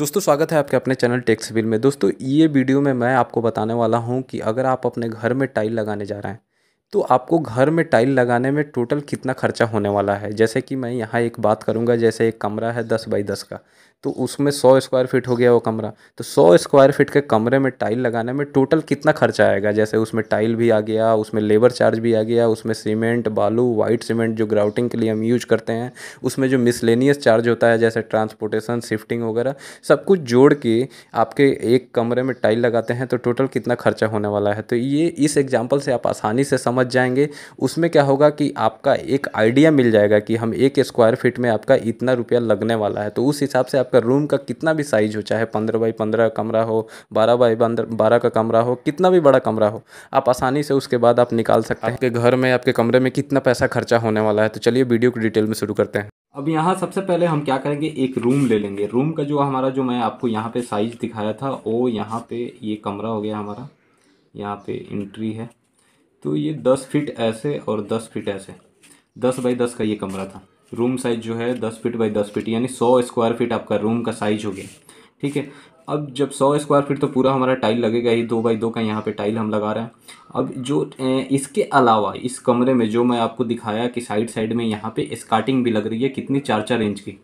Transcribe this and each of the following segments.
दोस्तों स्वागत है आपके अपने चैनल टेक्सविल में दोस्तों ये वीडियो में मैं आपको बताने वाला हूँ कि अगर आप अपने घर में टाइल लगाने जा रहे हैं तो आपको घर में टाइल लगाने में टोटल कितना खर्चा होने वाला है जैसे कि मैं यहाँ एक बात करूँगा जैसे एक कमरा है दस बाई दस का तो उसमें सौ स्क्वायर फीट हो गया वो कमरा तो सौ स्क्वायर फीट के कमरे में टाइल लगाने में टोटल कितना खर्चा आएगा जैसे उसमें टाइल भी आ गया उसमें लेबर चार्ज भी आ गया उसमें सीमेंट बालू वाइट सीमेंट जो ग्राउटिंग के लिए हम यूज करते हैं उसमें जो मिसलेनियस चार्ज होता है जैसे ट्रांसपोर्टेशन शिफ्टिंग वगैरह सब कुछ जोड़ के आपके एक कमरे में टाइल लगाते हैं तो टोटल कितना खर्चा होने वाला है तो ये इस एग्जाम्पल से आप आसानी से समझ समझ जाएंगे उसमें क्या होगा कि आपका एक आइडिया मिल जाएगा कि हम एक स्क्वायर फीट में आपका इतना रुपया लगने वाला है तो उस हिसाब से आपका रूम का कितना भी साइज़ हो चाहे पंद्रह बाई पंद्रह का कमरा हो बारह बाई बारह का कमरा हो कितना भी बड़ा कमरा हो आप आसानी से उसके बाद आप निकाल सकते हैं आपके घर में आपके कमरे में कितना पैसा खर्चा होने वाला है तो चलिए वीडियो को डिटेल में शुरू करते हैं अब यहाँ सबसे पहले हम क्या करेंगे एक रूम ले लेंगे रूम का जो हमारा जो मैं आपको यहाँ पे साइज़ दिखाया था वो यहाँ पे ये कमरा हो गया हमारा यहाँ पे एंट्री है तो ये दस फीट ऐसे और दस फीट ऐसे दस बाई दस का ये कमरा था रूम साइज़ जो है दस फीट बाई दस फीट यानी सौ स्क्वायर फीट आपका रूम का साइज हो गया ठीक है अब जब सौ स्क्वायर फीट तो पूरा हमारा टाइल लगेगा ही दो बाई दो का यहाँ पे टाइल हम लगा रहे हैं अब जो इसके अलावा इस कमरे में जो मैं आपको दिखाया कि साइड साइड में यहाँ पे स्कार्टिंग भी लग रही है कितनी चार चार इंच की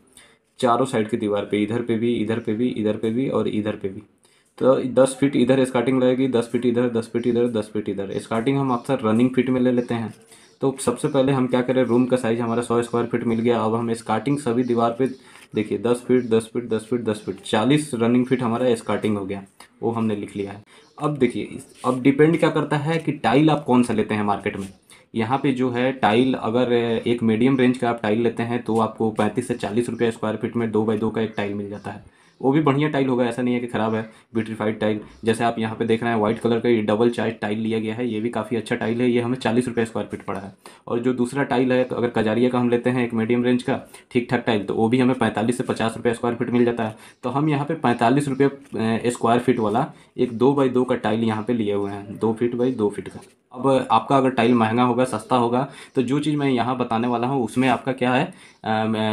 चारों साइड की दीवार पे इधर पे भी इधर पे भी इधर पे भी और इधर पे भी तो दस फीट इधर स्कार्टिंग रहेगी दस फीट इधर दस फीट इधर दस फीट इधर स्कार्टिंग हम अक्सर रनिंग फीट में ले लेते हैं तो सबसे पहले हम क्या करें रूम का साइज़ हमारा सौ स्क्वायर फीट मिल गया अब हम स्कार्टिंग सभी दीवार पे देखिए दस फीट दस फीट दस फीट दस फीट चालीस रनिंग फीट हमारा स्कार्टिंग हो गया वो हमने लिख लिया है अब देखिए अब डिपेंड क्या करता है कि टाइल आप कौन सा लेते हैं मार्केट में यहाँ पे जो है टाइल अगर एक मीडियम रेंज का आप टाइल लेते हैं तो आपको पैंतीस से चालीस रुपये स्क्वायर फीट में दो बाई दो का एक टाइल मिल जाता है वो भी बढ़िया टाइल होगा ऐसा नहीं है कि ख़राब है ब्यूटीफाइड टाइल जैसे आप यहाँ पे देख रहे हैं व्हाइट कलर का ये डबल चार्ज टाइल लिया गया है ये भी काफ़ी अच्छा टाइल है ये हमें चालीस रुपये स्क्वायर फीट पड़ा है और जो दूसरा टाइल है अगर कजारिया का हम लेते हैं एक मीडियम रेंज का ठीक ठाक टाइल तो वो भी हमें पैंतालीस से पचास रुपये स्क्वायर फीट मिल जाता है तो हम यहाँ पर पैंतालीस रुपये स्क्वायर फीट वाला एक दो बाई दो का टाइल यहाँ पर लिए हुए हैं दो फीट बाई दो फीट का अब आपका अगर टाइल महंगा होगा सस्ता होगा तो जो चीज़ मैं यहाँ बताने वाला हूँ उसमें आपका क्या है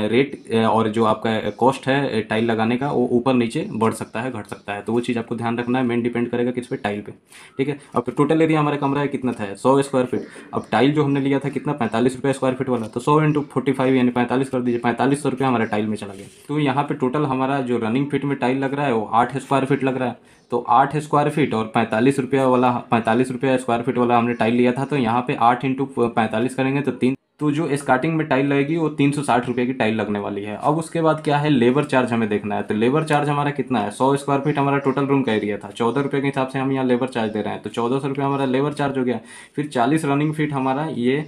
रेट और जो आपका कॉस्ट है टाइल लगाने का वो ऊपर नीचे बढ़ सकता है घट सकता है तो वो चीज़ आपको ध्यान रखना है मेन डिपेंड करेगा किस पे टाइल पे ठीक है अब टोटल एरिया हमारा कमरा है कितना था सौ स्क्वायर फीट अब टाइल जो हमने लिया था कितना पैंतालीस रुपये स्क्वायर फीट वाला तो सौ इंटू फोर्टी फाइव यानी पैंतालीस कर दीजिए पैंतालीस सौ रुपये हमारा टाइल में चला गया तो यहाँ पर टोटल हमारा जो रनिंग फिट में टाइल लग रहा है वो आठ स्क्वायर फीट लग रहा है तो आठ स्क्वायर फीट और पैंतालीस रुपया वाला पैंतालीस रुपया स्क्वायर फीट वाला हमने टाइल लिया था तो यहाँ पे आठ इंटू पैंतालीस करेंगे तो तीन तो जो स्टार्टिंग में टाइल लगेगी वो तीन सौ साठ रुपये की टाइल लगने वाली है अब उसके बाद क्या है लेबर चार्ज हमें देखना है तो लेबर चार्ज हमारा कितना है सौ स्क्वायर फीट हमारा टोटल रूम का एरिया था चौदह रुपये के हिसाब से हम यहाँ लेबर चार्ज दे रहे हैं तो चौदह सौ रुपये हमारा लेबर चार्ज हो गया फिर चालीस रनिंग फीट हमारा ये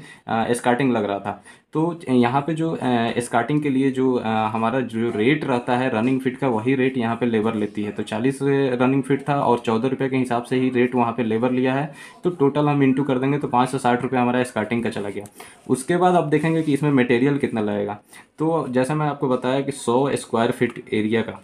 स्टार्टिंग लग रहा था तो यहाँ पे जो स्कार्टिंग के लिए जो हमारा जो रेट रहता है रनिंग फिट का वही रेट यहाँ पे लेबर लेती है तो चालीस रनिंग फिट था और चौदह रुपये के हिसाब से ही रेट वहाँ पे लेबर लिया है तो टोटल हम इंटू कर देंगे तो पाँच सौ साठ रुपये हमारा स्कार्टिंग का चला गया उसके बाद आप देखेंगे कि इसमें मटेरियल कितना लगेगा तो जैसा मैं आपको बताया कि सौ स्क्वायर फिट एरिया का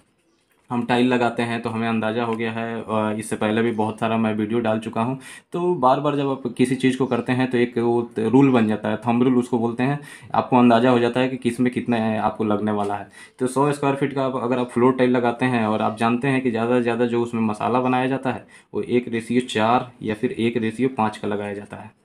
हम टाइल लगाते हैं तो हमें अंदाज़ा हो गया है इससे पहले भी बहुत सारा मैं वीडियो डाल चुका हूँ तो बार बार जब आप किसी चीज़ को करते हैं तो एक वो रूल बन जाता है थम रूल उसको बोलते हैं आपको अंदाज़ा हो जाता है कि किस में कितना आपको लगने वाला है तो सौ स्क्वायर फीट का आप अगर आप फ्लोर टाइल लगाते हैं और आप जानते हैं कि ज़्यादा से ज़्यादा जो उसमें मसाला बनाया जाता है वो एक रेशियो चार या फिर एक रेशियो पाँच का लगाया जाता है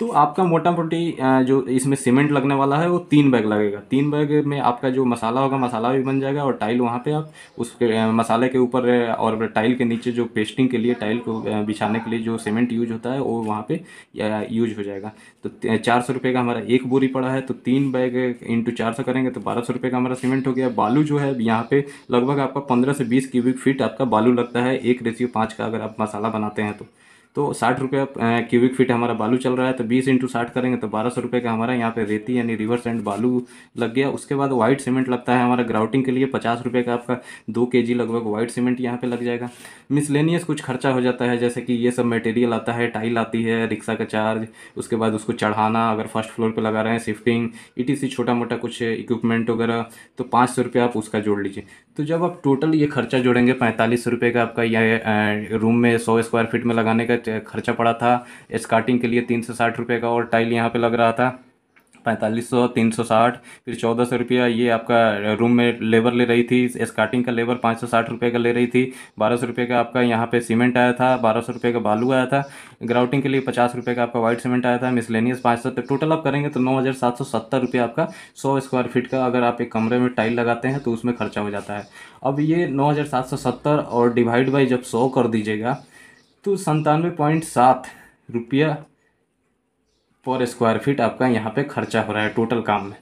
तो आपका मोटा मोटी जो इसमें सीमेंट लगने वाला है वो तीन बैग लगेगा तीन बैग में आपका जो मसाला होगा मसाला भी बन जाएगा और टाइल वहाँ पे आप उसके मसाले के ऊपर और टाइल के नीचे जो पेस्टिंग के लिए टाइल को बिछाने के लिए जो सीमेंट यूज होता है वो वहाँ पे यूज हो जाएगा तो चार सौ रुपये का हमारा एक बोरी पड़ा है तो तीन बैग इंटू चार सौ करेंगे तो बारह सौ रुपये का हमारा सीमेंट हो गया बालू जो है यहाँ पर लगभग आपका पंद्रह से बीस क्यूबिक फीट आपका बालू लगता है एक रेसियो पाँच का अगर आप मसाला बनाते हैं तो तो साठ रुपये क्यूबिक फीट हमारा बालू चल रहा है तो बीस इंटू साठ करेंगे तो बारह सौ रुपये का हमारा यहाँ पे रेती यानी रिवर्स एंड बालू लग गया उसके बाद वाइट सीमेंट लगता है हमारा ग्राउटिंग के लिए पचास रुपये का आपका दो के जी लगभग वाइट सीमेंट यहाँ पर लग जाएगा मिसलेनियस कुछ खर्चा हो जाता है जैसे कि ये सब मटेरियल आता है टाइल आती है रिक्शा का चार्ज उसके बाद उसको चढ़ाना अगर फर्स्ट फ्लोर पर लगा रहे हैं शिफ्टिंग ई छोटा मोटा कुछ इक्विपमेंट वगैरह तो पाँच सौ रुपये आप उसका जोड़ लीजिए तो जब आप टोटल ये खर्चा जोड़ेंगे पैंतालीस रुपये का आपका यह रूम में सौ स्क्वायर फीट में लगाने का खर्चा पड़ा था स्कार्टिंग के लिए तीन सौ साठ रुपये का और टाइल यहाँ पे लग रहा था पैंतालीस सौ तीन सौ साठ फिर चौदह सौ रुपया ये आपका रूम में लेबर ले रही थी स्कार्टिंग का लेबर पाँच सौ साठ रुपये का ले रही थी बारह सौ रुपये का आपका यहाँ पे सीमेंट आया था बारह सौ रुपये का बालू आया था ग्राउटिंग के लिए पचास रुपये का आपका वाइट सीमेंट आया था मिसलेनियस पाँच सौ तो टोटल आप करेंगे तो नौ हज़ार सात सौ सत्तर रुपये आपका सौ स्क्वायर फीट का अगर आप एक कमरे में टाइल लगाते हैं तो उसमें खर्चा हो जाता है अब ये नौ हज़ार सात सौ सत्तर और डिवाइड बाई जब सौ कर दीजिएगा तो संतानवे पॉइंट सात रुपया पर स्क्वायर फीट आपका यहाँ पे खर्चा हो रहा है टोटल काम में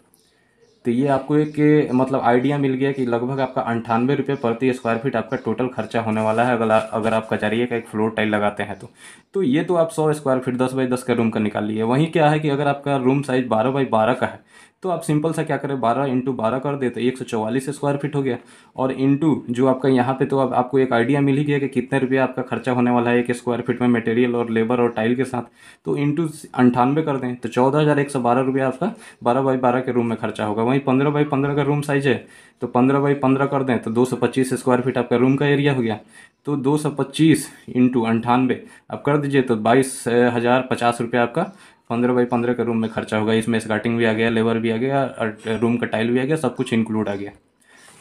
तो ये आपको एक मतलब आइडिया मिल गया कि लगभग आपका अंठानवे रुपये प्रति स्क्वायर फीट आपका टोटल खर्चा होने वाला है अगर अगर आप कचारिये का एक फ्लोर टाइल लगाते हैं तो तो ये तो आप सौ स्क्वायर फीट दस बाई दस का रूम का निकाल लिए वहीं क्या है कि अगर आपका रूम साइज़ बारह बाई बारह का है तो आप सिंपल सा क्या करें बारह इंटू बारह कर दे तो एक सौ चौवालीस स्क्वायर फीट हो गया और इंटू जो आपका यहाँ पे तो अब आप, आपको एक आइडिया मिल ही गया कि कितने रुपये आपका खर्चा होने वाला है एक स्क्वायर फीट में मटेरियल और लेबर और टाइल के साथ तो इंटू अंठानवे कर दें तो चौदह हज़ार एक सौ बारह रुपये आपका बारह बाई बारह के रूम में खर्चा होगा वहीं पंद्रह बाई पंद्रह का रूम साइज़ है तो पंद्रह बाई पंद्रह कर दें तो दो सौ पच्चीस स्क्वायर फीट आपका रूम का एरिया हो गया तो दो सौ पच्चीस इंटू अंठानवे आप कर दीजिए तो बाईस हज़ार पचास रुपये आपका पंद्रह बाई पंद्रह के रूम में खर्चा होगा इसमें स्कार्टिंग भी आ गया लेबर भी आ गया और रूम का टाइल भी आ गया सब कुछ इंक्लूड आ गया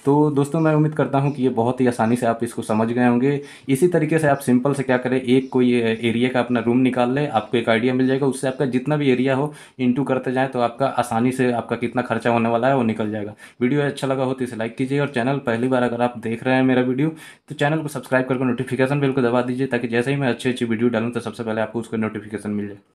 तो दोस्तों मैं उम्मीद करता हूँ कि ये बहुत ही आसानी से आप इसको समझ गए होंगे इसी तरीके से आप सिंपल से क्या करें एक कोई एरिया का अपना रूम निकाल लें आपको एक आइडिया मिल जाएगा उससे आपका जितना भी एरिया हो इंटू करते जाएँ तो आपका आसानी से आपका कितना खर्चा होने वाला है वो निकल जाएगा वीडियो अच्छा लगा हो तो इसे लाइक कीजिए और चैनल पहली बार अगर आप देख रहे हैं मेरा वीडियो तो चैनल को सब्सक्राइब करके नोटिफिकेशन बिल को दबा दीजिए ताकि जैसे ही मैं अच्छी अच्छी वीडियो डालूँ तो सबसे पहले आपको उसका नोटिफिकेशन मिल जाए